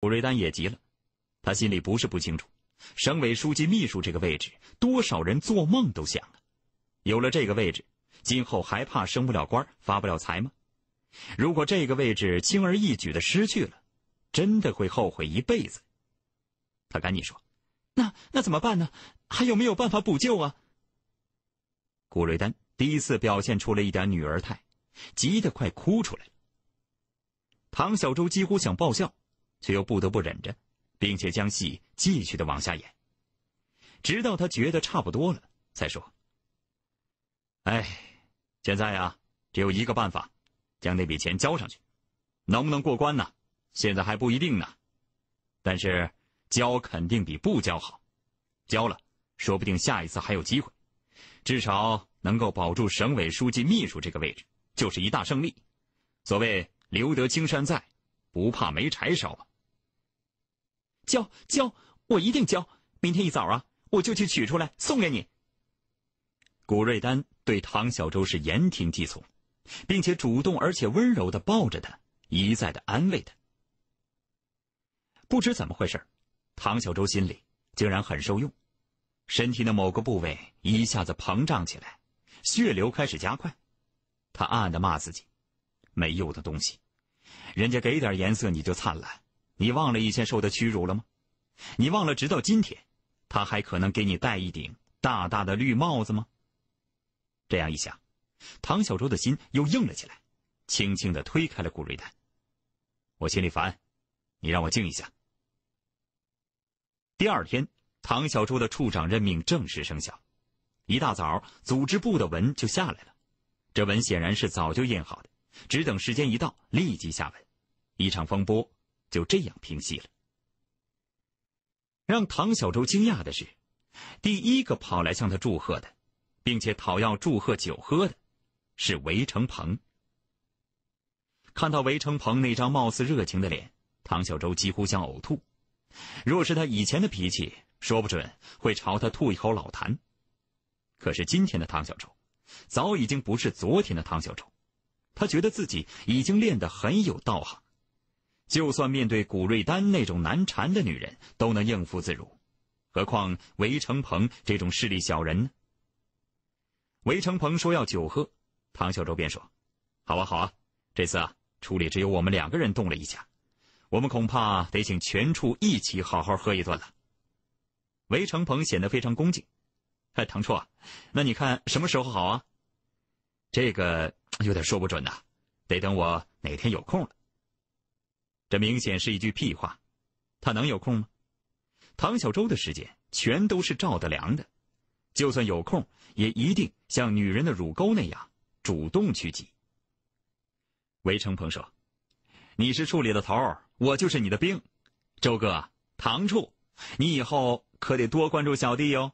古瑞丹也急了，他心里不是不清楚，省委书记秘书这个位置，多少人做梦都想啊。有了这个位置，今后还怕升不了官、发不了财吗？如果这个位置轻而易举的失去了，真的会后悔一辈子。他赶紧说：“那那怎么办呢？还有没有办法补救啊？”古瑞丹第一次表现出了一点女儿态，急得快哭出来了。唐小舟几乎想爆笑。却又不得不忍着，并且将戏继续的往下演，直到他觉得差不多了，才说：“哎，现在啊，只有一个办法，将那笔钱交上去。能不能过关呢？现在还不一定呢。但是交肯定比不交好，交了说不定下一次还有机会，至少能够保住省委书记秘书这个位置，就是一大胜利。所谓留得青山在，不怕没柴烧嘛。”交交，我一定交。明天一早啊，我就去取出来送给你。古瑞丹对唐小舟是言听计从，并且主动而且温柔的抱着他，一再的安慰他。不知怎么回事，唐小舟心里竟然很受用，身体的某个部位一下子膨胀起来，血流开始加快。他暗暗的骂自己：没用的东西，人家给点颜色你就灿烂，你忘了以前受的屈辱了吗？你忘了，直到今天，他还可能给你戴一顶大大的绿帽子吗？这样一想，唐小舟的心又硬了起来，轻轻的推开了顾瑞丹。我心里烦，你让我静一下。第二天，唐小舟的处长任命正式生效，一大早，组织部的文就下来了。这文显然是早就印好的，只等时间一到，立即下文。一场风波就这样平息了。让唐小舟惊讶的是，第一个跑来向他祝贺的，并且讨要祝贺酒喝的，是韦成鹏。看到韦成鹏那张貌似热情的脸，唐小舟几乎想呕吐。若是他以前的脾气，说不准会朝他吐一口老痰。可是今天的唐小舟，早已经不是昨天的唐小舟，他觉得自己已经练得很有道行。就算面对古瑞丹那种难缠的女人都能应付自如，何况韦承鹏这种势利小人呢？韦承鹏说要酒喝，唐小洲便说：“好啊，好啊，这次啊，处里只有我们两个人动了一下，我们恐怕得请全处一起好好喝一顿了。”韦承鹏显得非常恭敬：“哎，唐处啊，那你看什么时候好啊？这个有点说不准呐，得等我哪天有空了。”这明显是一句屁话，他能有空吗？唐小舟的时间全都是赵德良的，就算有空，也一定像女人的乳沟那样主动去挤。韦成鹏说：“你是处里的头儿，我就是你的兵，周哥，唐处，你以后可得多关注小弟哟。”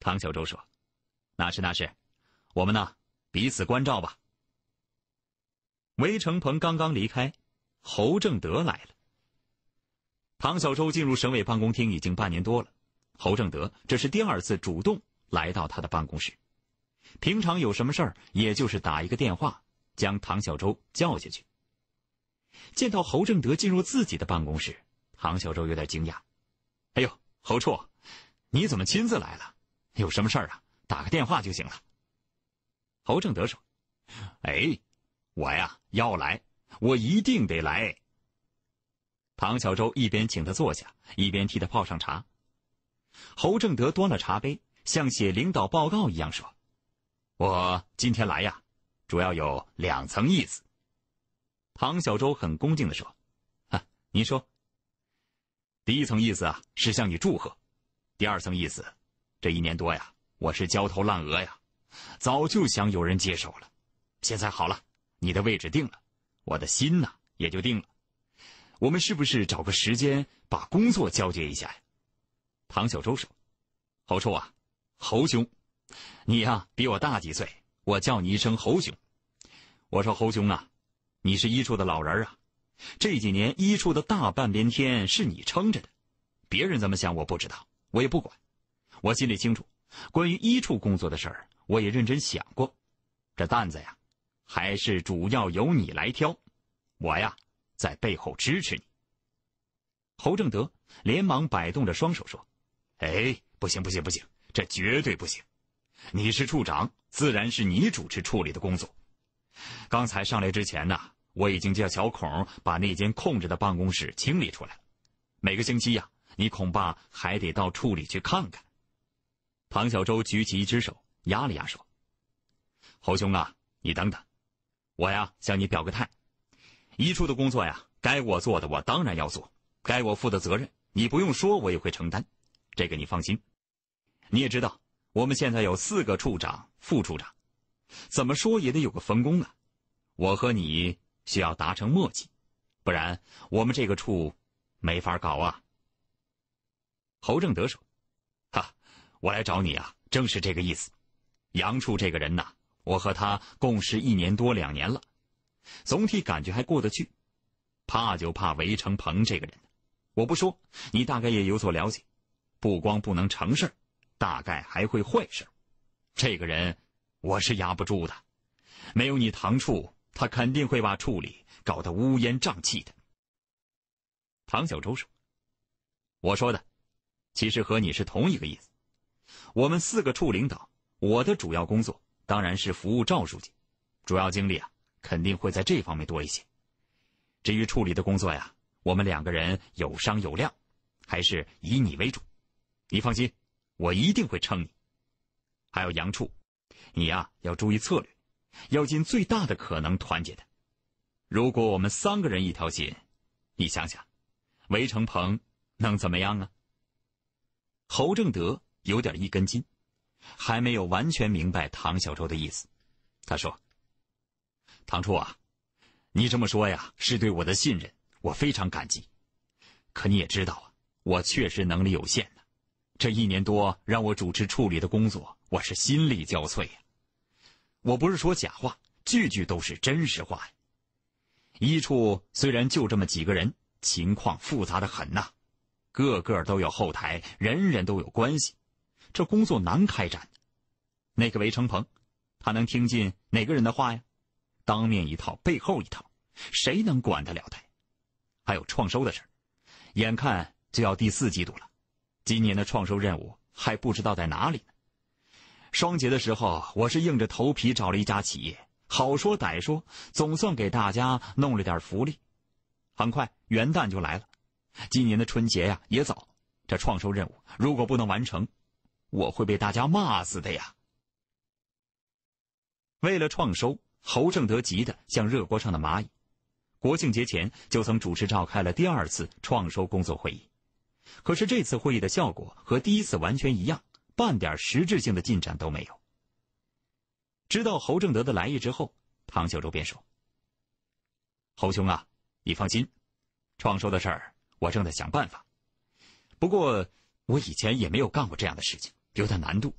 唐小舟说：“那是那是，我们呢彼此关照吧。”韦成鹏刚刚离开。侯正德来了。唐小舟进入省委办公厅已经半年多了，侯正德这是第二次主动来到他的办公室。平常有什么事儿，也就是打一个电话将唐小舟叫下去。见到侯正德进入自己的办公室，唐小舟有点惊讶：“哎呦，侯处，你怎么亲自来了？有什么事儿啊？打个电话就行了。”侯正德说：“哎，我呀，要来。”我一定得来。唐小舟一边请他坐下，一边替他泡上茶。侯正德端了茶杯，像写领导报告一样说：“我今天来呀，主要有两层意思。”唐小舟很恭敬的说：“啊，您说。第一层意思啊，是向你祝贺；第二层意思，这一年多呀，我是焦头烂额呀，早就想有人接手了，现在好了，你的位置定了。”我的心呢也就定了，我们是不是找个时间把工作交接一下呀？唐小舟说：“侯处啊，侯兄，你呀比我大几岁，我叫你一声侯兄。我说侯兄啊，你是一处的老人啊，这几年一处的大半边天是你撑着的，别人怎么想我不知道，我也不管。我心里清楚，关于一处工作的事儿，我也认真想过，这担子呀。”还是主要由你来挑，我呀，在背后支持你。侯正德连忙摆动着双手说：“哎，不行不行不行，这绝对不行！你是处长，自然是你主持处理的工作。刚才上来之前呢，我已经叫小孔把那间空着的办公室清理出来了。每个星期呀，你恐怕还得到处里去看看。”唐小舟举起一只手压了压说：“侯兄啊，你等等。”我呀，向你表个态，一处的工作呀，该我做的我当然要做，该我负的责任你不用说，我也会承担，这个你放心。你也知道，我们现在有四个处长、副处长，怎么说也得有个分工啊。我和你需要达成默契，不然我们这个处没法搞啊。侯正德说：“哈，我来找你啊，正是这个意思。杨处这个人呐。”我和他共事一年多两年了，总体感觉还过得去，怕就怕韦成鹏这个人。我不说，你大概也有所了解。不光不能成事大概还会坏事这个人，我是压不住的。没有你唐处，他肯定会把处里搞得乌烟瘴气的。唐小舟说：“我说的，其实和你是同一个意思。我们四个处领导，我的主要工作。”当然是服务赵书记，主要精力啊肯定会在这方面多一些。至于处理的工作呀，我们两个人有商有量，还是以你为主。你放心，我一定会撑你。还有杨处，你呀要注意策略，要尽最大的可能团结他。如果我们三个人一条心，你想想，韦成鹏能怎么样啊？侯正德有点一根筋。还没有完全明白唐小舟的意思，他说：“唐处啊，你这么说呀，是对我的信任，我非常感激。可你也知道啊，我确实能力有限呐。这一年多让我主持处理的工作，我是心力交瘁呀。我不是说假话，句句都是真实话呀。一处虽然就这么几个人，情况复杂的很呐，个个都有后台，人人都有关系。”这工作难开展，那个韦成鹏，他能听进哪个人的话呀？当面一套，背后一套，谁能管得了他？还有创收的事儿，眼看就要第四季度了，今年的创收任务还不知道在哪里呢。双节的时候，我是硬着头皮找了一家企业，好说歹说，总算给大家弄了点福利。很快元旦就来了，今年的春节呀也早，这创收任务如果不能完成，我会被大家骂死的呀！为了创收，侯正德急得像热锅上的蚂蚁。国庆节前就曾主持召开了第二次创收工作会议，可是这次会议的效果和第一次完全一样，半点实质性的进展都没有。知道侯正德的来意之后，唐小舟便说：“侯兄啊，你放心，创收的事儿我正在想办法。不过我以前也没有干过这样的事情。”有点难度，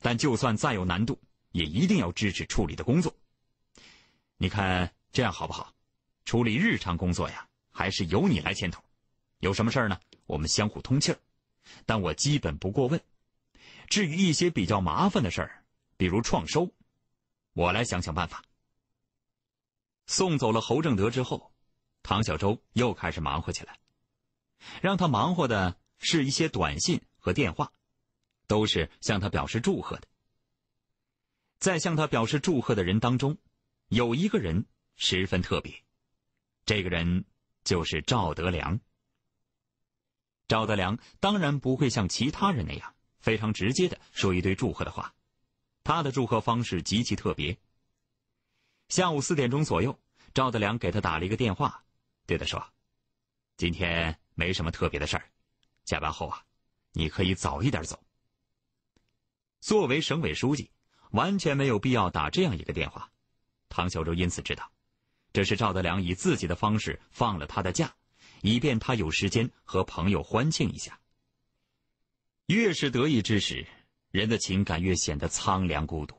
但就算再有难度，也一定要支持处理的工作。你看这样好不好？处理日常工作呀，还是由你来牵头。有什么事儿呢？我们相互通气儿，但我基本不过问。至于一些比较麻烦的事儿，比如创收，我来想想办法。送走了侯正德之后，唐小舟又开始忙活起来，让他忙活的是一些短信和电话。都是向他表示祝贺的，在向他表示祝贺的人当中，有一个人十分特别，这个人就是赵德良。赵德良当然不会像其他人那样非常直接的说一堆祝贺的话，他的祝贺方式极其特别。下午四点钟左右，赵德良给他打了一个电话，对他说：“今天没什么特别的事儿，下班后啊，你可以早一点走。”作为省委书记，完全没有必要打这样一个电话。唐小舟因此知道，这是赵德良以自己的方式放了他的假，以便他有时间和朋友欢庆一下。越是得意之时，人的情感越显得苍凉孤独。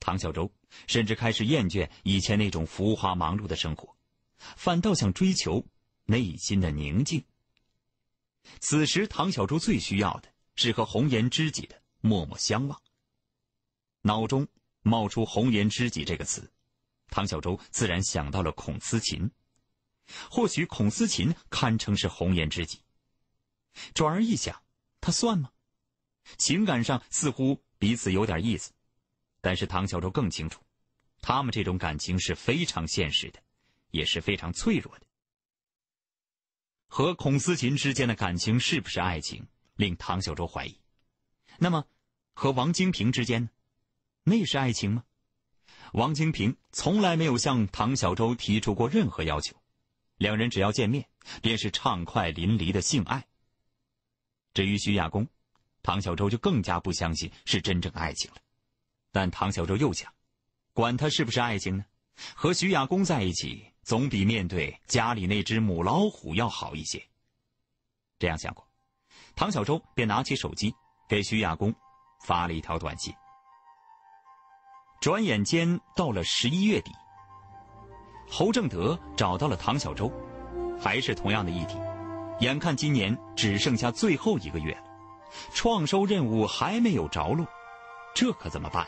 唐小舟甚至开始厌倦以前那种浮华忙碌的生活，反倒想追求内心的宁静。此时，唐小舟最需要的是和红颜知己的。默默相望，脑中冒出“红颜知己”这个词，唐小舟自然想到了孔思琴。或许孔思琴堪称是红颜知己。转而一想，他算吗？情感上似乎彼此有点意思，但是唐小舟更清楚，他们这种感情是非常现实的，也是非常脆弱的。和孔思琴之间的感情是不是爱情，令唐小舟怀疑。那么，和王金平之间，呢？那是爱情吗？王金平从来没有向唐小舟提出过任何要求，两人只要见面，便是畅快淋漓的性爱。至于徐亚公，唐小舟就更加不相信是真正爱情了。但唐小舟又想，管他是不是爱情呢？和徐亚公在一起，总比面对家里那只母老虎要好一些。这样想过，唐小舟便拿起手机。给徐亚工发了一条短信。转眼间到了十一月底，侯正德找到了唐小舟，还是同样的议题。眼看今年只剩下最后一个月了，创收任务还没有着落，这可怎么办？